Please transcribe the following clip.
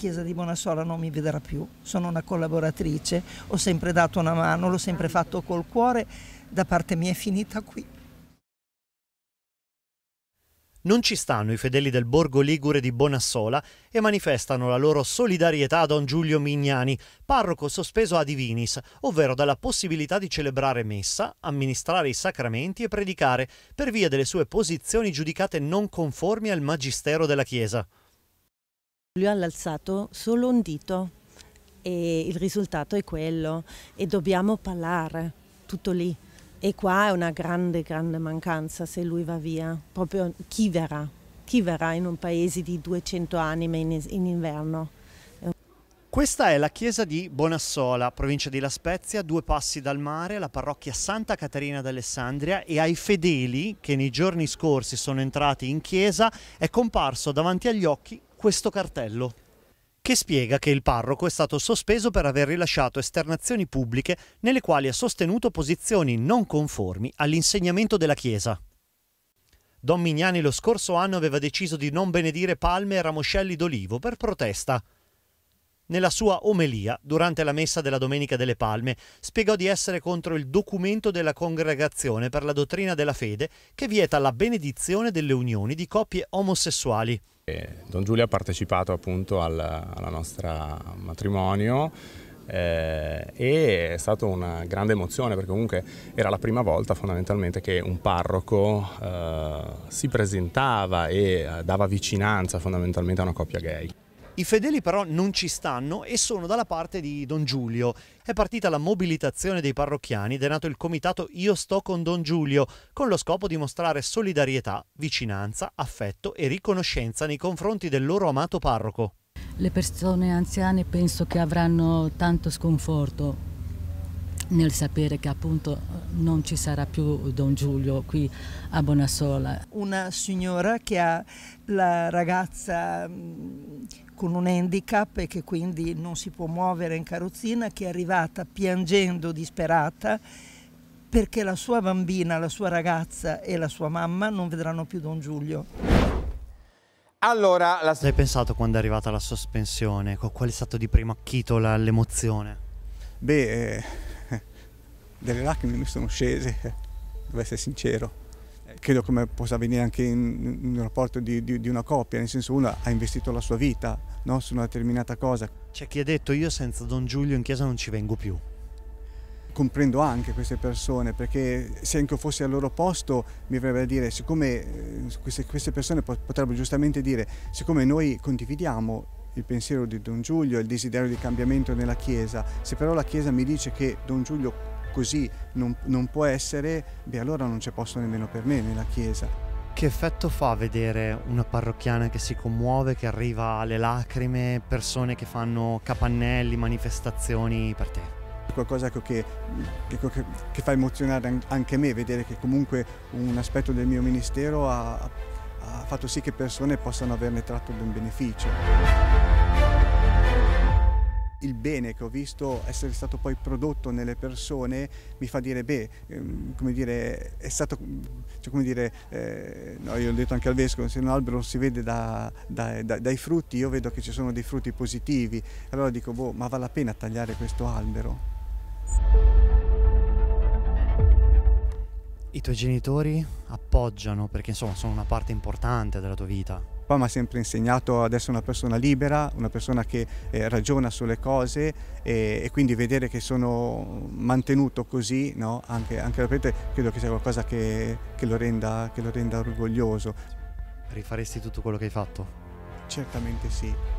chiesa di Bonassola non mi vedrà più, sono una collaboratrice, ho sempre dato una mano, l'ho sempre fatto col cuore, da parte mia è finita qui. Non ci stanno i fedeli del borgo ligure di Bonassola e manifestano la loro solidarietà a Don Giulio Mignani, parroco sospeso ad divinis, ovvero dalla possibilità di celebrare messa, amministrare i sacramenti e predicare, per via delle sue posizioni giudicate non conformi al magistero della Chiesa. Lui ha alzato solo un dito e il risultato è quello e dobbiamo parlare, tutto lì. E qua è una grande, grande mancanza se lui va via, proprio chi verrà? Chi verrà in un paese di 200 anime in, in inverno? Questa è la chiesa di Bonassola, provincia di La Spezia, due passi dal mare, la parrocchia Santa Caterina d'Alessandria e ai fedeli che nei giorni scorsi sono entrati in chiesa è comparso davanti agli occhi questo cartello che spiega che il parroco è stato sospeso per aver rilasciato esternazioni pubbliche nelle quali ha sostenuto posizioni non conformi all'insegnamento della Chiesa. Don Mignani lo scorso anno aveva deciso di non benedire palme e ramoscelli d'olivo per protesta. Nella sua omelia, durante la messa della Domenica delle Palme, spiegò di essere contro il documento della Congregazione per la dottrina della fede che vieta la benedizione delle unioni di coppie omosessuali. Don Giulio ha partecipato appunto al, alla nostra matrimonio eh, e è stata una grande emozione perché comunque era la prima volta fondamentalmente che un parroco eh, si presentava e eh, dava vicinanza fondamentalmente a una coppia gay. I fedeli però non ci stanno e sono dalla parte di Don Giulio. È partita la mobilitazione dei parrocchiani ed è nato il comitato Io sto con Don Giulio, con lo scopo di mostrare solidarietà, vicinanza, affetto e riconoscenza nei confronti del loro amato parroco. Le persone anziane penso che avranno tanto sconforto nel sapere che appunto non ci sarà più Don Giulio qui a Bonasola. Una signora che ha la ragazza mm, con un handicap e che quindi non si può muovere in carrozzina, che è arrivata piangendo disperata perché la sua bambina, la sua ragazza e la sua mamma non vedranno più Don Giulio. Allora, la... hai pensato quando è arrivata la sospensione? Qual è stato di primo acchito l'emozione? Beh, eh, delle lacrime mi sono scese, devo essere sincero. Eh, credo come possa avvenire anche in, in un rapporto di, di, di, una coppia, nel senso una ha investito la sua vita no? su una determinata cosa. C'è chi ha detto io senza Don Giulio in chiesa non ci vengo più. Comprendo anche queste persone perché se anche io fossi al loro posto mi avrebbe a dire, siccome eh, queste, queste persone potrebbero giustamente dire, siccome noi condividiamo il pensiero di Don Giulio, il desiderio di cambiamento nella Chiesa. Se però la Chiesa mi dice che Don Giulio così non, non può essere, beh allora non c'è posto nemmeno per me nella chiesa. Che effetto fa vedere una parrocchiana che si commuove, che arriva alle lacrime, persone che fanno capannelli, manifestazioni per te? qualcosa che, che, che, che, fa emozionare anche me, vedere che comunque un aspetto del mio ministero ha, ha fatto sì che persone possano averne tratto un beneficio il bene che ho visto essere stato poi prodotto nelle persone mi fa dire, beh, ehm, come dire, è stato, cioè come dire, eh, no, io l'ho detto anche al vescovo, se un albero si vede da, da, da, dai frutti, io vedo che ci sono dei frutti positivi, allora dico, boh, ma vale la pena tagliare questo albero? i tuoi genitori appoggiano perché insomma sono una parte importante della tua vita. Poi mi ha sempre insegnato ad essere una persona libera, una persona che eh, ragiona sulle cose e, e, quindi vedere che sono mantenuto così, no? anche, anche da parte, credo che sia qualcosa che, che, lo renda, che lo renda orgoglioso. Rifaresti tutto quello che hai fatto? Certamente sì.